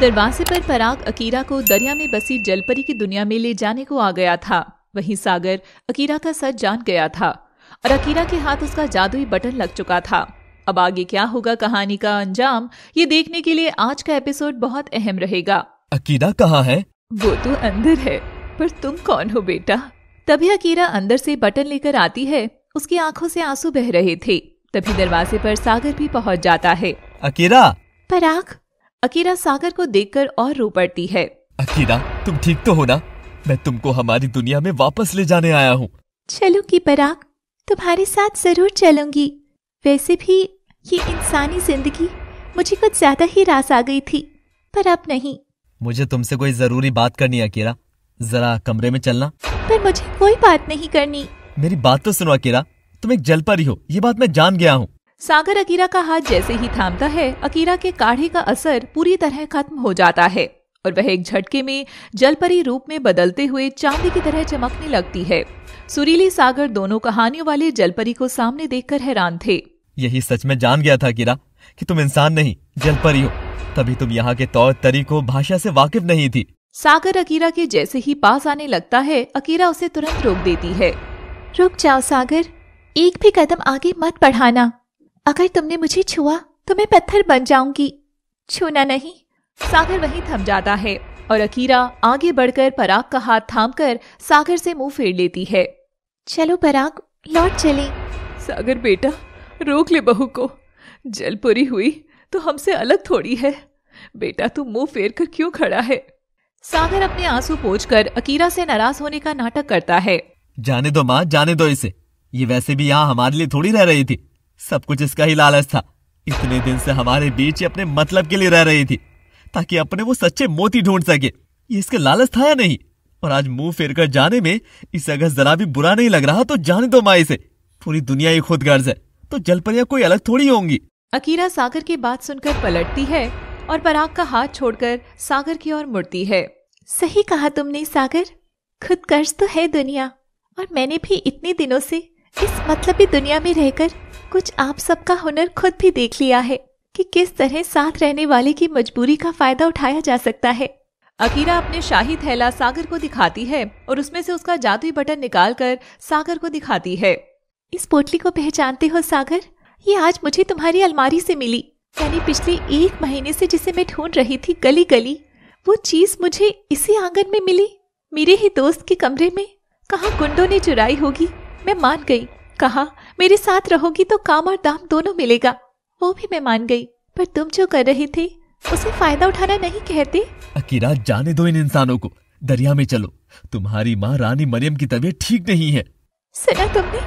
दरवाजे पर पराग अकीरा को दरिया में बसी जलपरी की दुनिया में ले जाने को आ गया था वहीं सागर अकीरा का सच जान गया था और अकीरा के हाथ उसका जादुई बटन लग चुका था अब आगे क्या होगा कहानी का अंजाम ये देखने के लिए आज का एपिसोड बहुत अहम रहेगा अकीरा कहाँ है वो तो अंदर है पर तुम कौन हो बेटा तभी अकीरा अंदर से बटन लेकर आती है उसकी आंखों से आंसू बह रहे थे तभी दरवाजे पर सागर भी पहुंच जाता है अकीरा पराग अकीरा सागर को देखकर और रो पड़ती है अकीरा तुम ठीक तो हो ना मैं तुमको हमारी दुनिया में वापस ले जाने आया हूँ चलूंगी पराग तुम्हारे साथ जरूर चलूंगी वैसे भी ये इंसानी जिंदगी मुझे कुछ ज्यादा ही रास आ गई थी पर अब नहीं मुझे तुमसे कोई जरूरी बात करनी है अकेरा जरा कमरे में चलना पर मुझे कोई बात नहीं करनी मेरी बात तो सुनो अकेरा तुम एक जलपरी हो ये बात मैं जान गया हूँ सागर अकीरा का हाथ जैसे ही थामता है अकीरा के काढ़े का असर पूरी तरह खत्म हो जाता है और वह एक झटके में जलपरी रूप में बदलते हुए चांदी की तरह चमकने लगती है सुरीली सागर दोनों कहानियों वाले जलपरी को सामने देखकर हैरान थे यही सच में जान गया था किरा कि तुम इंसान नहीं जलपरी हो तभी तुम यहाँ के तौर तरीकों भाषा से वाकिफ नहीं थी सागर अकीरा के जैसे ही पास आने लगता है अकीरा उसे तुरंत रोक देती है रुक जाओ सागर एक भी कदम आगे मत बढ़ाना अगर तुमने मुझे छुआ तो मैं पत्थर बन जाऊंगी छूना नहीं सागर वहीं थम जाता है और अकीरा आगे बढ़कर पराग का हाथ थामकर सागर से मुंह फेर लेती है चलो पराग लौट चले सागर बेटा रोक ले बहू को जल पूरी हुई तो हमसे अलग थोड़ी है बेटा तू मुंह फेर कर क्यों खड़ा है सागर अपने आंसू पोछ कर अकीरा से नाराज होने का नाटक करता है जाने दो माँ जाने दो इसे ये वैसे भी यहाँ हमारे लिए थोड़ी रह रही थी सब कुछ इसका ही लालच था इतने दिन से हमारे बीच अपने मतलब के लिए रह रही थी ताकि अपने वो सच्चे मोती ढूंढ सके ये इसका लालच था या नहीं और आज मुंह फेर कर जाने में इसे अगर जरा भी बुरा नहीं लग रहा तो जाने दो माए से पूरी दुनिया ही खुद गर्ज है तो जलपरियां कोई अलग थोड़ी होंगी अकीरा सागर की बात सुनकर पलटती है और पराग का हाथ छोड़कर सागर की ओर मुड़ती है सही कहा तुमने सागर खुद कर्ज तो है दुनिया और मैंने भी इतने दिनों से इस मतलबी दुनिया में रहकर कुछ आप सबका हुनर खुद भी देख लिया है कि किस तरह साथ रहने वाले की मजबूरी का फायदा उठाया जा सकता है अकीरा अपने शाही थैला सागर को दिखाती है और उसमें से उसका जादुई बटन निकाल कर सागर को दिखाती है इस पोटली को पहचानते हो सागर ये आज मुझे तुम्हारी अलमारी से मिली यानी पिछले एक महीने से जिसे मैं ढूंढ रही थी गली गली वो चीज मुझे इसी आंगन में मिली मेरे ही दोस्त के कमरे में कहा गुंडों ने चुराई होगी मैं मान गई कहा मेरे साथ रहोगी तो काम और दाम दोनों मिलेगा वो भी मैं मान गई पर तुम जो कर रही थी उसे फायदा उठाना नहीं कहते अकीरा जाने दो इन इंसानों को दरिया में चलो तुम्हारी माँ रानी मरियम की तबीयत ठीक नहीं है सुना तुमने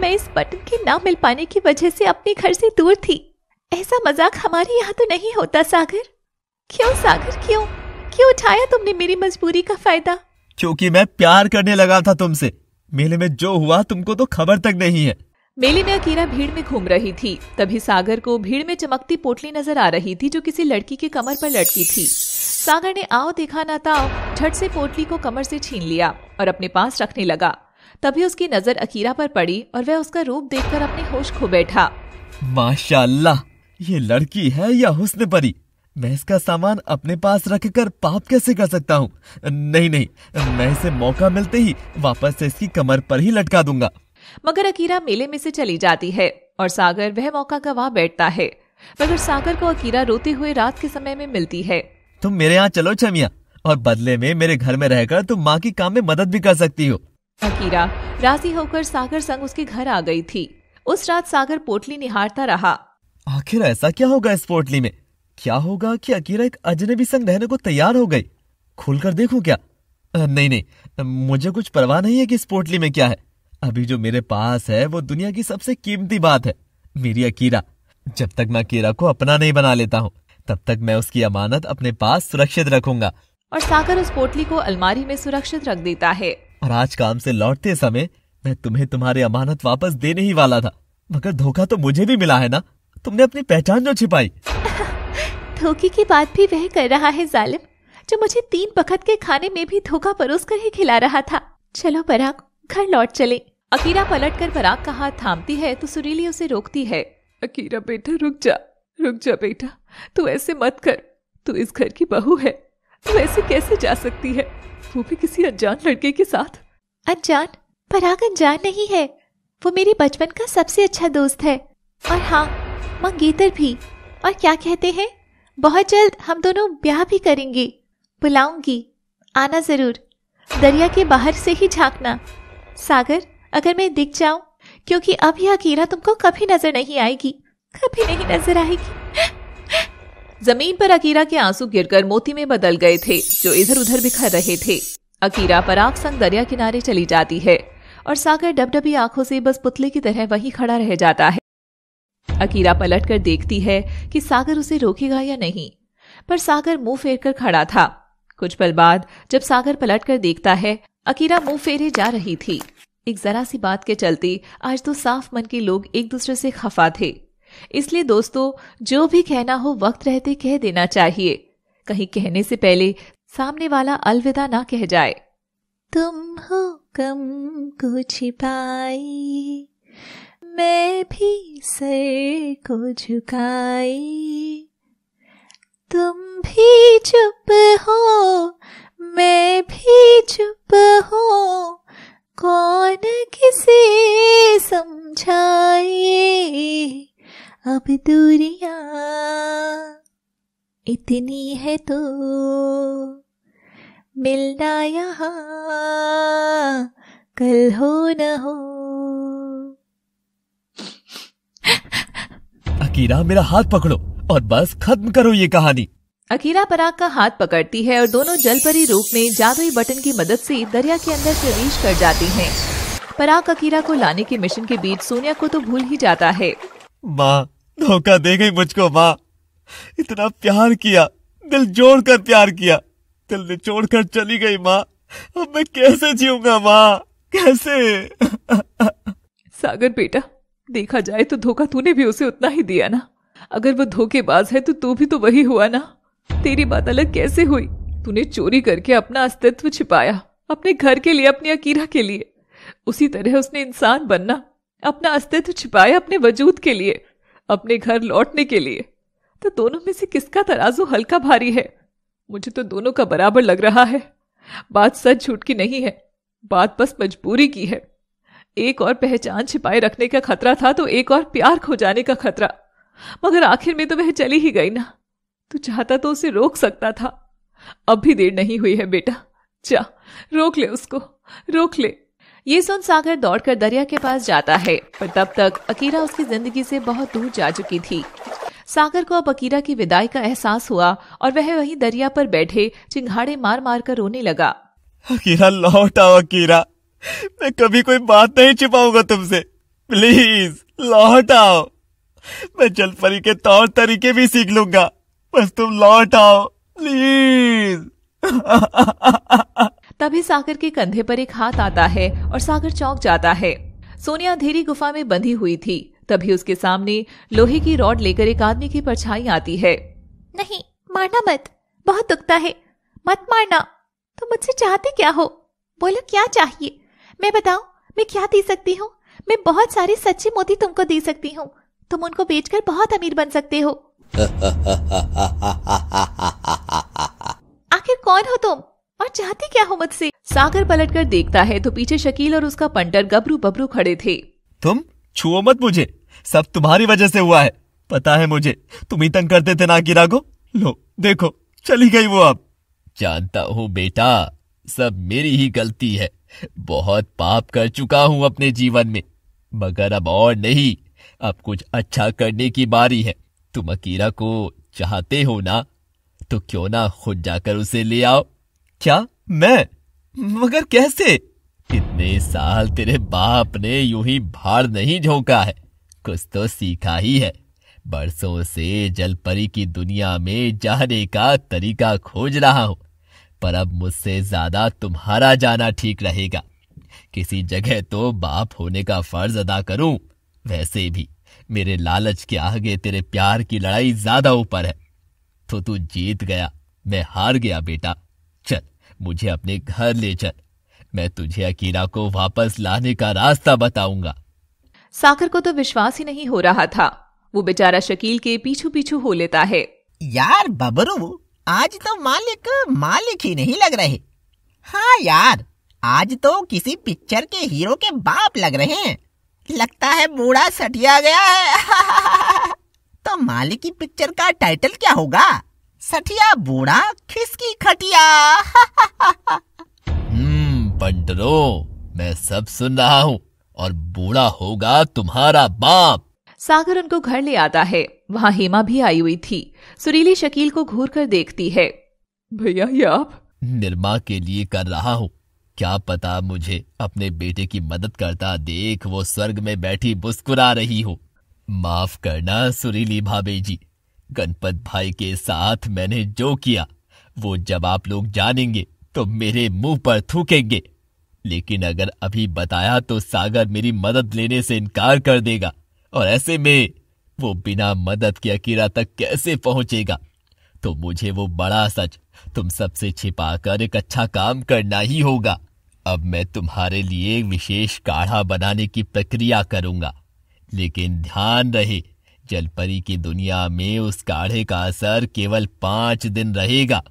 मैं इस बटन के ना मिल पाने की वजह से अपने घर से दूर थी ऐसा मजाक हमारे यहाँ तो नहीं होता सागर क्यों सागर क्यों क्यों उठाया तुमने मेरी मजबूरी का फायदा क्योंकि मैं प्यार करने लगा था तुमसे मेले में जो हुआ तुमको तो खबर तक नहीं है मेले में अकीरा भीड़ में घूम रही थी तभी सागर को भीड़ में चमकती पोटली नजर आ रही थी जो किसी लड़की के कमर पर लटकी थी सागर ने आओ देखा ना ताओ झट से पोटली को कमर से छीन लिया और अपने पास रखने लगा तभी उसकी नजर अकीरा पर पड़ी और वह उसका रूप देखकर अपने होश खो बैठा माशाल्लाह ये लड़की है या हुस्न परी मैं इसका सामान अपने पास रखकर पाप कैसे कर सकता हूँ नहीं नहीं मैं इसे मौका मिलते ही वापस से इसकी कमर पर ही लटका दूंगा मगर अकीरा मेले में से चली जाती है और सागर वह मौका गवा बैठता है मगर सागर को अकीरा रोते हुए रात के समय में मिलती है तुम मेरे यहाँ चलो छमिया और बदले में मेरे घर में रहकर तुम माँ की काम में मदद भी कर सकती हो अकीरा राजी होकर सागर संग उसके घर आ गई थी उस रात सागर पोटली निहारता रहा आखिर ऐसा क्या होगा इस पोटली में क्या होगा कि अकीरा एक अजनबी संग रहने को तैयार हो गई खुलकर देखूं क्या नहीं नहीं मुझे कुछ परवाह नहीं है कि इस पोटली में क्या है अभी जो मेरे पास है वो दुनिया की सबसे कीमती बात है मेरी अकीरा जब तक मैं अकीरा को अपना नहीं बना लेता हूँ तब तक मैं उसकी अमानत अपने पास सुरक्षित रखूंगा और साकर उस पोटली को अलमारी में सुरक्षित रख देता है और आज काम से लौटते समय मैं तुम्हें तुम्हारी अमानत वापस देने ही वाला था मगर धोखा तो मुझे भी मिला है ना तुमने अपनी पहचान जो छिपाई धोखे की बात भी वह कर रहा है जालिम जो मुझे तीन बखत के खाने में भी धोखा परोस कर ही खिला रहा था चलो पराग घर लौट चले अकीरा पलट कर पराग का हाथ थामती है तो सुरीली उसे रोकती है अकीरा बेटा रुक जा रुक जा बेटा तू ऐसे मत कर तू इस घर की बहू है तू ऐसे कैसे जा सकती है वो भी किसी अनजान लड़के के साथ अनजान पराग अनजान नहीं है वो मेरे बचपन का सबसे अच्छा दोस्त है और हाँ मंगेतर भी और क्या कहते हैं बहुत जल्द हम दोनों ब्याह भी करेंगे बुलाऊंगी आना जरूर दरिया के बाहर से ही झांकना सागर अगर मैं दिख जाऊं क्योंकि अब यह अकेला तुमको कभी नजर नहीं आएगी कभी नहीं नजर आएगी जमीन पर अकीरा के आंसू गिरकर मोती में बदल गए थे जो इधर उधर बिखर रहे थे अकीरा पराग संग दरिया किनारे चली जाती है और सागर डबडबी आंखों से बस पुतले की तरह वहीं खड़ा रह जाता है अकीरा पलट कर देखती है कि सागर उसे रोकेगा या नहीं पर सागर मुंह फेर कर खड़ा था कुछ पल बाद जब सागर पलट कर देखता है अकीरा मुंह फेरे जा रही थी एक जरा सी बात के चलते आज तो साफ मन के लोग एक दूसरे से खफा थे इसलिए दोस्तों जो भी कहना हो वक्त रहते कह देना चाहिए कहीं कहने से पहले सामने वाला अलविदा ना कह जाए तुम हो कम कुछ पाई मैं भी सर को झुकाई तुम भी चुप हो मैं भी चुप हो कौन किसे समझाए अब दूरिया इतनी है तो मिलना यहाँ कल हो न हो अकीरा मेरा हाथ पकड़ो और बस खत्म करो ये कहानी अकीरा पराग का हाथ पकड़ती है और दोनों जलपरी रूप में जादुई बटन की मदद से दरिया के अंदर प्रवेश कर जाती हैं। पराग अकीरा को लाने के मिशन के बीच सोनिया को तो भूल ही जाता है माँ धोखा दे गई मुझको माँ इतना प्यार किया दिल जोड़ कर प्यार किया दिल ने छोड़ कर चली गई माँ अब मैं कैसे जीऊंगा माँ कैसे सागर बेटा देखा जाए तो धोखा तूने भी उसे उतना ही दिया ना अगर वो धोखेबाज है तो तू भी तो वही हुआ ना तेरी बात अलग कैसे हुई तूने चोरी करके अपना अस्तित्व छिपाया अपने घर के लिए अपनी अकीरा के लिए उसी तरह उसने इंसान बनना अपना अस्तित्व छिपाया अपने वजूद के लिए अपने घर लौटने के लिए तो दोनों में से किसका तराजू हल्का भारी है मुझे तो दोनों का बराबर लग रहा है बात सच झूठ की नहीं है बात बस मजबूरी की है एक और पहचान छिपाए रखने का खतरा था तो एक और प्यार खो जाने का खतरा मगर आखिर में तो वह चली ही गई ना तू चाहता तो उसे रोक सकता था अब भी देर नहीं हुई है बेटा जा रोक ले उसको रोक ले ये सुन सागर दौड़कर दरिया के पास जाता है पर तब तक अकीरा उसकी जिंदगी से बहुत दूर जा चुकी थी सागर को अब अकीरा की विदाई का एहसास हुआ और वह वहीं दरिया पर बैठे चिंगाड़े मार मार कर रोने लगा अकीरा लौट आओ अकीरा मैं कभी कोई बात नहीं छिपाऊंगा तुमसे प्लीज लौट आओ मैं जलपरी के तौर तरीके भी सीख लूंगा बस तुम लौट आओ प्लीज तभी सागर के कंधे पर एक हाथ आता है और सागर चौक जाता है सोनिया धीरी गुफा में बंधी हुई थी तभी उसके सामने लोहे की रॉड लेकर एक आदमी की परछाई आती है नहीं मारना मत बहुत दुखता है मत मारना तुम तो मुझसे चाहते क्या हो बोलो क्या चाहिए मैं बताऊं मैं क्या दे सकती हूँ मैं बहुत सारे सच्चे मोती तुमको दे सकती हूँ तुम उनको बेचकर बहुत अमीर बन सकते हो आखिर कौन हो तुम और चाहती क्या हो मुझसे सागर पलटकर देखता है तो पीछे शकील और उसका पंटर गबरू बबरू खड़े थे तुम छुओ मत मुझे सब तुम्हारी वजह से हुआ है पता है मुझे तुम ही तंग करते थे ना किरा को लो देखो चली गई वो अब जानता हूँ बेटा सब मेरी ही गलती है बहुत पाप कर चुका हूं अपने जीवन में मगर अब और नहीं अब कुछ अच्छा करने की बारी है तुम अकीरा को चाहते हो ना तो क्यों ना खुद जाकर उसे ले आओ क्या मैं मगर कैसे इतने साल तेरे बाप ने यूं ही भार नहीं झोंका है कुछ तो सीखा ही है बरसों से जलपरी की दुनिया में जाने का तरीका खोज रहा हूं पर अब मुझसे ज्यादा तुम्हारा जाना ठीक रहेगा किसी जगह तो बाप होने का फर्ज अदा करूं वैसे भी मेरे लालच के आगे तेरे प्यार की लड़ाई ज्यादा ऊपर है तो तू जीत गया मैं हार गया बेटा चल मुझे अपने घर ले चल मैं तुझे अकीरा को वापस लाने का रास्ता बताऊंगा साकर को तो विश्वास ही नहीं हो रहा था वो बेचारा शकील के पीछू पीछू हो लेता है यार बबरू आज तो मालिक मालिक ही नहीं लग रहे हाँ यार आज तो किसी पिक्चर के हीरो के बाप लग रहे हैं लगता है बूढ़ा सटिया गया है तो मालिक की पिक्चर का टाइटल क्या होगा सटिया बूढ़ा खिसकी खटिया हम्म पंडरो मैं सब सुन रहा हूँ और बूढ़ा होगा तुम्हारा बाप सागर उनको घर ले आता है वहां हेमा भी आई हुई थी सुरीली शकील को घूर कर देखती है भैया ये आप निर्मा के लिए कर रहा हूँ क्या पता मुझे अपने बेटे की मदद करता देख वो स्वर्ग में बैठी मुस्कुरा रही हो माफ करना सुरीली भाभी जी गणपत भाई के साथ मैंने जो किया वो जब आप लोग जानेंगे तो मेरे मुंह पर थूकेंगे लेकिन अगर अभी बताया तो सागर मेरी मदद लेने से इनकार कर देगा और ऐसे में वो बिना मदद के अकीरा तक कैसे पहुंचेगा तो मुझे वो बड़ा सच तुम सबसे छिपाकर एक अच्छा काम करना ही होगा अब मैं तुम्हारे लिए विशेष काढ़ा बनाने की प्रक्रिया करूंगा लेकिन ध्यान रहे जलपरी की दुनिया में उस काढ़े का असर केवल पांच दिन रहेगा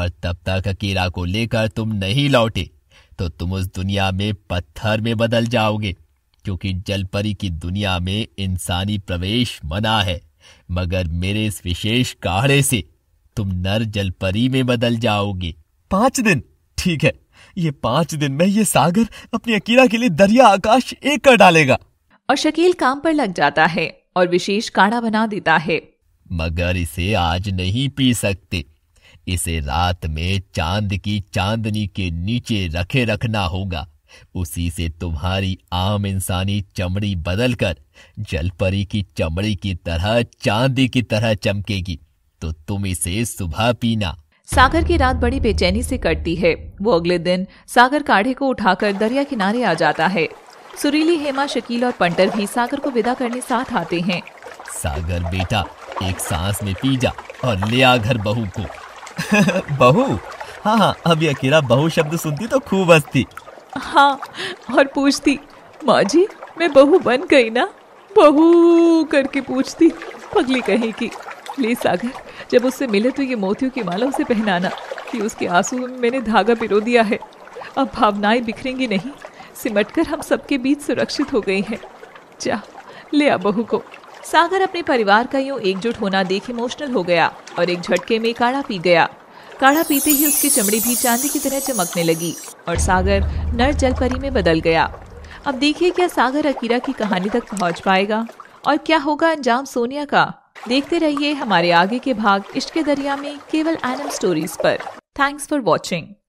और तब तक अकीरा को लेकर तुम नहीं लौटे तो तुम उस दुनिया में पत्थर में बदल जाओगे क्योंकि जलपरी की दुनिया में इंसानी प्रवेश मना है मगर मेरे इस विशेष काढ़े से तुम नर जलपरी में बदल जाओगे पांच दिन ठीक है ये पांच दिन में ये सागर अपनी अकीरा के लिए दरिया आकाश एक कर डालेगा और शकील काम पर लग जाता है और विशेष काढ़ा बना देता है मगर इसे आज नहीं पी सकते इसे रात में चांद की चांदनी के नीचे रखे रखना होगा उसी से तुम्हारी आम इंसानी चमड़ी बदलकर जलपरी की चमड़ी की तरह चांदी की तरह चमकेगी तो तुम इसे सुबह पीना सागर की रात बड़ी बेचैनी से कटती है वो अगले दिन सागर काढ़े को उठाकर दरिया किनारे आ जाता है सुरीली हेमा शकील और पंटर भी सागर को विदा करने साथ आते हैं सागर बेटा एक सांस में पी जा और ले आ घर बहू को बहू हाँ हाँ अब अकेला बहू शब्द सुनती तो खूब हंसती हाँ और पूछती माँ जी मैं बहू बन गई ना बहू करके पूछती पगली कहीं की प्लीज सागर जब उससे मिले तो ये मोतियों की माला उसे पहनाना कि उसके आंसू में मैंने धागा पिरो दिया है अब भावनाएं बिखरेंगी नहीं सिमटकर हम सबके बीच सुरक्षित हो गई हैं जा ले आ बहू को सागर अपने परिवार का यूँ एकजुट होना देख इमोशनल हो गया और एक झटके में काढ़ा पी गया काढ़ा पीते ही उसकी चमड़ी भी चांदी की तरह चमकने लगी और सागर नर जलपरी में बदल गया अब देखिए क्या सागर अकीरा की कहानी तक पहुंच पाएगा और क्या होगा अंजाम सोनिया का देखते रहिए हमारे आगे के भाग इश्क के दरिया में केवल एनम स्टोरीज पर थैंक्स फॉर वॉचिंग